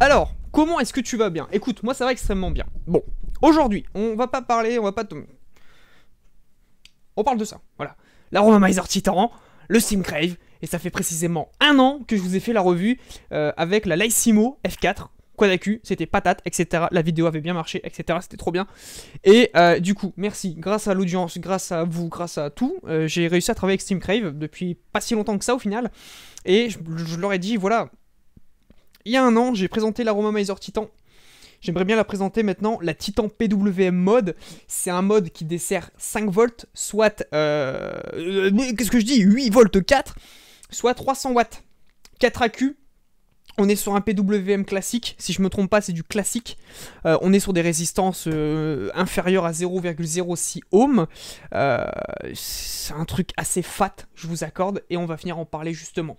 Alors, comment est-ce que tu vas bien Écoute, moi ça va extrêmement bien. Bon, aujourd'hui, on va pas parler, on va pas On parle de ça, voilà. La Robomizer Titan, le Crave, et ça fait précisément un an que je vous ai fait la revue euh, avec la Lysimo F4, Quadacu, c'était patate, etc. La vidéo avait bien marché, etc. C'était trop bien. Et euh, du coup, merci. Grâce à l'audience, grâce à vous, grâce à tout, euh, j'ai réussi à travailler avec Steam Crave depuis pas si longtemps que ça au final. Et je, je leur ai dit, voilà, il y a un an, j'ai présenté Miser Titan. J'aimerais bien la présenter maintenant, la Titan PWM mode. C'est un mode qui dessert 5 volts, soit... Euh, euh, qu'est-ce que je dis 8 volts 4, soit 300 watts. 4 AQ, on est sur un PWM classique, si je me trompe pas, c'est du classique. Euh, on est sur des résistances inférieures à 0,06 ohms. c'est un truc assez fat, je vous accorde, et on va finir en parler justement.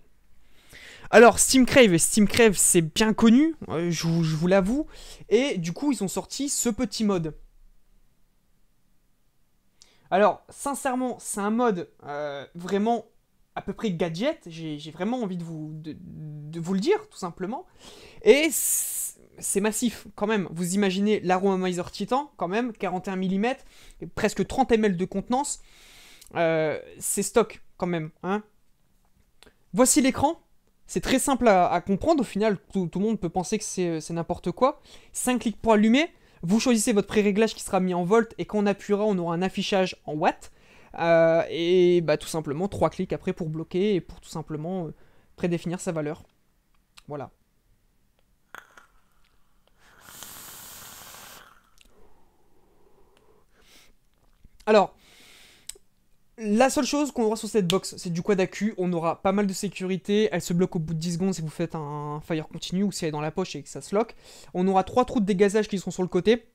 Alors, Steam Crave, c'est bien connu, euh, je, vous l'avoue. Et du coup, ils ont sorti ce petit mode. Alors, sincèrement, c'est un mode euh, vraiment à peu près gadget. J'ai vraiment envie de vous, le dire, tout simplement. Et c'est massif, quand même. Vous imaginez l'aromizer Titan, quand même, 41 mm, presque 30 ml de contenance. Euh, c'est stock, quand même. Hein. Voici l'écran. C'est très simple à, comprendre, au final, tout, le monde peut penser que c'est euh, n'importe quoi. 5 clics pour allumer, vous choisissez votre pré-réglage qui sera mis en volt, et quand on appuiera, on aura un affichage en watts. Euh, et bah, tout simplement, 3 clics après pour bloquer et pour tout simplement euh, prédéfinir sa valeur. Voilà. Alors, la seule chose qu'on aura sur cette box, c'est du quad AQ. On aura pas mal de sécurité. Elle se bloque au bout de 10 secondes si vous faites un fire continu ou si elle est dans la poche et que ça se lock. On aura trois trous de dégazage qui sont sur le côté.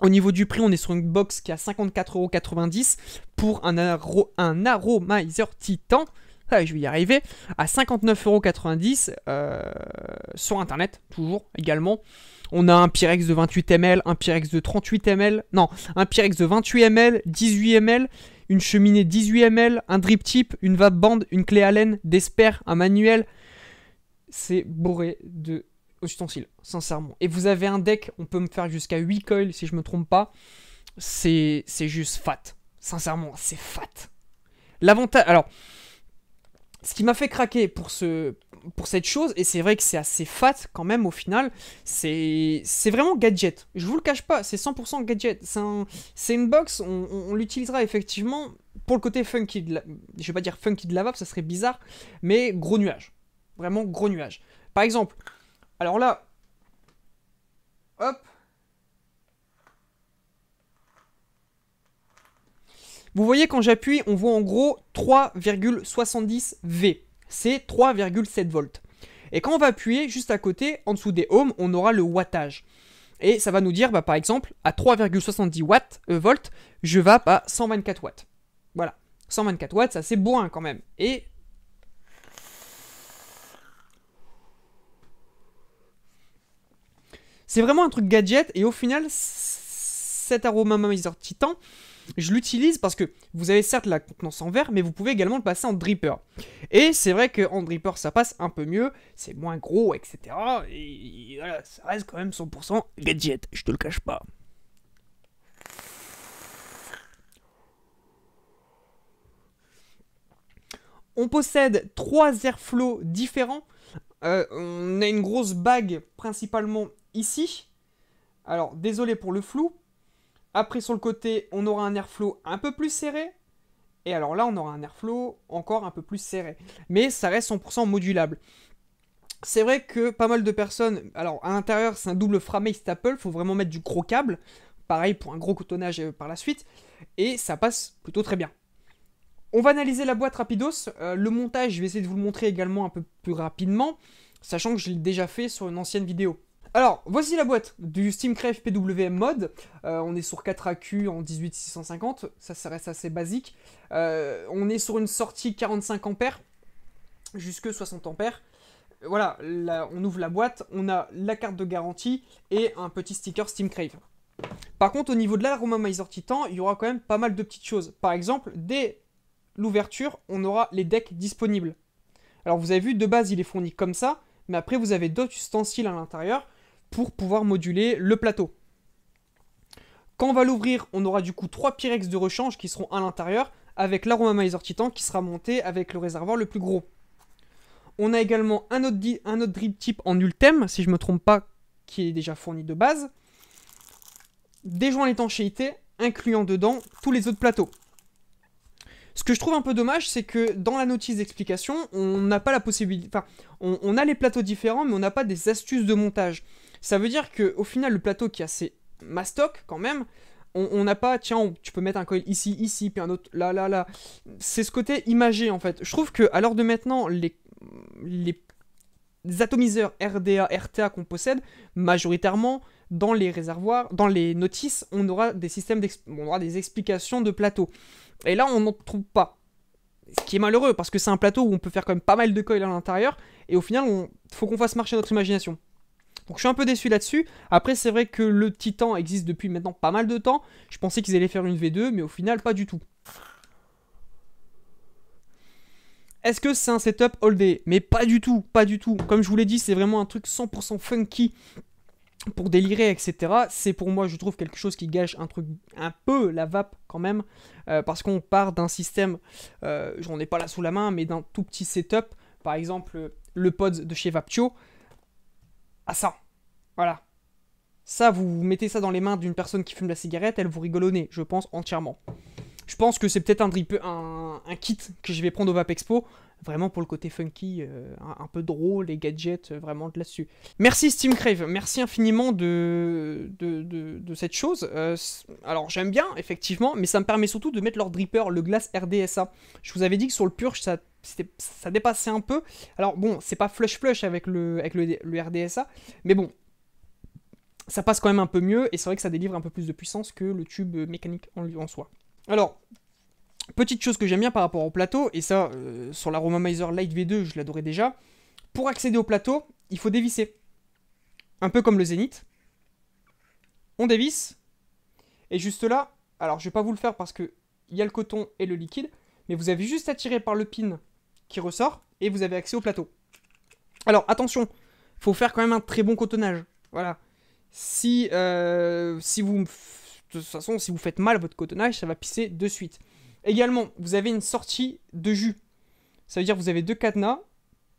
Au niveau du prix, on est sur une box qui a 54,90€ pour un, aro un aromizer titan. Ah, je vais y arriver, à 59,90€ euh, sur internet, toujours également. On a un Pyrex de 28 ml, un Pyrex de 38 ml, non, un Pyrex de 28 ml, 18 ml une cheminée 18 ml, un drip tip, une vape bande, une clé Allen, des spares, un manuel. C'est bourré de ustensiles, sincèrement. Et vous avez un deck, on peut me faire jusqu'à 8 coils si je me trompe pas. C'est juste fat. Sincèrement, c'est fat. L'avantage. Alors, ce qui m'a fait craquer pour ce, pour cette chose, et c'est vrai que c'est assez fat quand même au final, c'est vraiment gadget. Je vous le cache pas, c'est 100% gadget. C'est une box, on, l'utilisera effectivement pour le côté funky de la... Je vais pas dire funky de la ça serait bizarre, mais gros nuage. Vraiment gros nuage. Par exemple, alors là, hop, Vous voyez, quand j'appuie, on voit en gros 3,70 V c'est 3,7 volts. Et quand on va appuyer juste à côté, en dessous des ohms, on aura le wattage. Et ça va nous dire, bah, par exemple, à 3,70 watts, euh, volts, je vais à 124 watts. Voilà. 124 watts, ça c'est bon quand même. Et... C'est vraiment un truc gadget, et au final, cet Miser titan, je l'utilise parce que vous avez certes la contenance en verre, mais vous pouvez également le passer en dripper. Et c'est vrai qu'en dripper, ça passe un peu mieux, c'est moins gros, etc. Et voilà, ça reste quand même 100% gadget, je te le cache pas. On possède trois airflows différents. Euh, on a une grosse bague principalement ici. Alors, désolé pour le flou, après, sur le côté, on aura un airflow un peu plus serré. Et alors là, on aura un airflow encore un peu plus serré. Mais ça reste 100% modulable. C'est vrai que pas mal de personnes... Alors, à l'intérieur, c'est un double framé staple. Faut vraiment mettre du gros câble. Pareil pour un gros cotonnage euh, par la suite. Et ça passe plutôt très bien. On va analyser la boîte rapidos. Euh, le montage, je vais essayer de vous le montrer également un peu plus rapidement. Sachant que je l'ai déjà fait sur une ancienne vidéo. Alors, voici la boîte du Crave PWM mode. Euh, on est sur 4 AQ en 18650, ça, ça reste assez basique. Euh, on est sur une sortie 45 a jusque 60 a Voilà, on ouvre la boîte, on a la carte de garantie et un petit sticker Steam Crave. Par contre, au niveau de la Titan, il y aura quand même pas mal de petites choses. Par exemple, dès l'ouverture, on aura les decks disponibles. Alors vous avez vu, de base, il est fourni comme ça, mais après vous avez d'autres ustensiles à l'intérieur pour pouvoir moduler le plateau. Quand on va l'ouvrir, on aura du coup trois Pyrex de rechange qui seront à l'intérieur, avec l'aromamizer titan qui sera monté avec le réservoir le plus gros. On a également un autre, drip type en ultem, si je ne me trompe pas, qui est déjà fourni de base. Des joints à l'étanchéité, incluant dedans tous les autres plateaux. Ce que je trouve un peu dommage, c'est que dans la notice d'explication, on n'a pas la possibilité. Enfin, on, a les plateaux différents, mais on n'a pas des astuces de montage. Ça veut dire que au final, le plateau qui a ses mastocs, quand même, on n'a pas, tiens, tu peux mettre un coil ici, ici, puis un autre là, là, là. C'est ce côté imagé en fait. Je trouve que à l'heure de maintenant, les, les, atomiseurs RDA, RTA qu'on possède, majoritairement, dans les réservoirs, dans les notices, on aura des systèmes on aura des explications de plateau. Et là, on n'en trouve pas. Ce qui est malheureux, parce que c'est un plateau où on peut faire quand même pas mal de coils à l'intérieur, et au final, il faut qu'on fasse marcher notre imagination. Donc je suis un peu déçu là-dessus. Après, c'est vrai que le Titan existe depuis maintenant pas mal de temps. Je pensais qu'ils allaient faire une V2, mais au final, pas du tout. Est-ce que c'est un setup all Mais pas du tout, pas du tout. Comme je vous l'ai dit, c'est vraiment un truc 100% funky pour délirer, etc. C'est pour moi, je trouve, quelque chose qui gâche un truc un peu la vape quand même, euh, parce qu'on part d'un système, euh, j'en ai pas là sous la main, mais d'un tout petit setup. Par exemple, le pod de chez Vaptio, ah ça. Voilà. Ça, vous mettez ça dans les mains d'une personne qui fume la cigarette, elle vous rigolonnez, je pense entièrement. Je pense que c'est peut-être un, un, kit que je vais prendre au Vape Expo. Vraiment pour le côté funky, euh, un, peu drôle, les gadgets, euh, vraiment de là-dessus. Merci Steam Crave, merci infiniment de, cette chose. Euh, alors j'aime bien, effectivement, mais ça me permet surtout de mettre leur dripper, le glace RDSA. Je vous avais dit que sur le purge, ça dépassait un peu. Alors bon, c'est pas flush flush avec le, RDSA, mais bon, ça passe quand même un peu mieux, et c'est vrai que ça délivre un peu plus de puissance que le tube mécanique en, en soi. Alors, petite chose que j'aime bien par rapport au plateau, et ça, euh, sur sur l'Aromamizer Light V2, je l'adorais déjà, pour accéder au plateau, il faut dévisser. Un peu comme le Zénith. On dévisse, et juste là, alors je vais pas vous le faire parce que il y a le coton et le liquide, mais vous avez juste à tirer par le pin qui ressort, et vous avez accès au plateau. Alors, attention, faut faire quand même un très bon cotonnage. Voilà. Si, euh, si vous de toute façon, si vous faites mal votre cotonnage, ça va pisser de suite. Également, vous avez une sortie de jus. Ça veut dire que vous avez deux cadenas.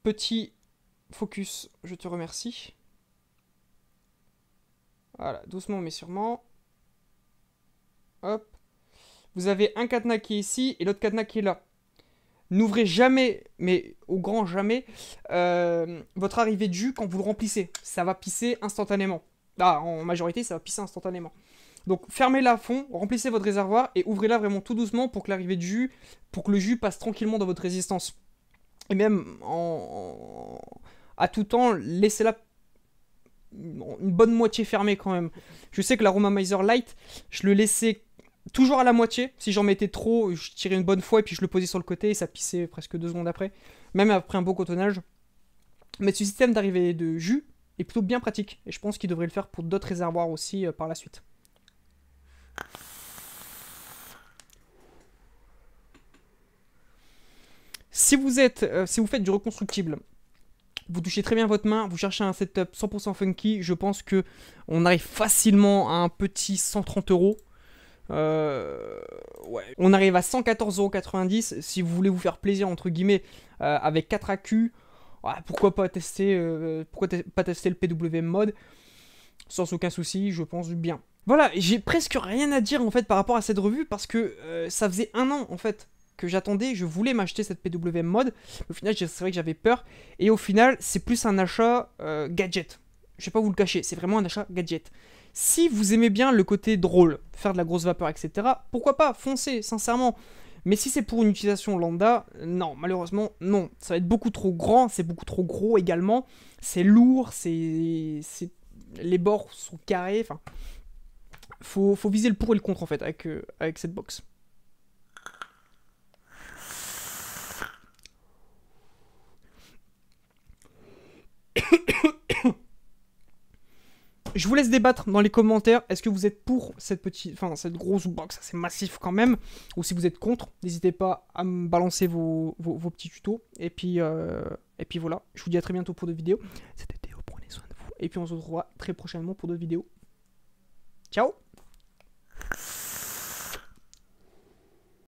Petit focus, je te remercie. Voilà, doucement mais sûrement. Hop. Vous avez un cadenas qui est ici et l'autre cadenas qui est là. N'ouvrez jamais, mais au grand jamais, euh, votre arrivée de jus quand vous le remplissez. Ça va pisser instantanément. Ah, en majorité, ça va pisser instantanément. Donc fermez-la à fond, remplissez votre réservoir et ouvrez-la vraiment tout doucement pour que l'arrivée de jus, pour que le jus passe tranquillement dans votre résistance. Et même en... à tout temps, laissez-la une bonne moitié fermée quand même. Je sais que l'aromamizer light, je le laissais toujours à la moitié. Si j'en mettais trop, je tirais une bonne fois et puis je le posais sur le côté et ça pissait presque deux secondes après. Même après un beau cotonnage. Mais ce système d'arrivée de jus est plutôt bien pratique et je pense qu'il devrait le faire pour d'autres réservoirs aussi euh, par la suite. Si vous, êtes, euh, si vous faites du reconstructible, vous touchez très bien votre main, vous cherchez un setup 100% funky, je pense que on arrive facilement à un petit 130 euros. Euh, on arrive à 114,90€ si vous voulez vous faire plaisir entre guillemets euh, avec 4 AQ. pourquoi pas tester, pourquoi pas tester le PWM mode sans aucun souci, je pense bien. Voilà, j'ai presque rien à dire en fait par rapport à cette revue parce que euh, ça faisait un an en fait que j'attendais, je voulais m'acheter cette PWM mode. Au final, c'est vrai que j'avais peur. Et au final, c'est plus un achat euh, gadget. Je vais pas vous le cacher, c'est vraiment un achat gadget. Si vous aimez bien le côté drôle, faire de la grosse vapeur, etc., pourquoi pas, foncez, sincèrement. Mais si c'est pour une utilisation lambda, non, malheureusement, non. Ça va être beaucoup trop grand, c'est beaucoup trop gros également. C'est lourd, c'est. Les bords sont carrés, enfin faut, viser le pour et le contre en fait avec, euh, avec cette box. Je vous laisse débattre dans les commentaires. Est-ce que vous êtes pour cette petite, enfin cette grosse box, c'est massif quand même, ou si vous êtes contre, n'hésitez pas à me balancer vos, petits tutos. Et puis euh, et puis voilà. Je vous dis à très bientôt pour d'autres vidéos. C'était Théo, prenez soin de vous. Et puis on se retrouvera très prochainement pour d'autres vidéos. Ciao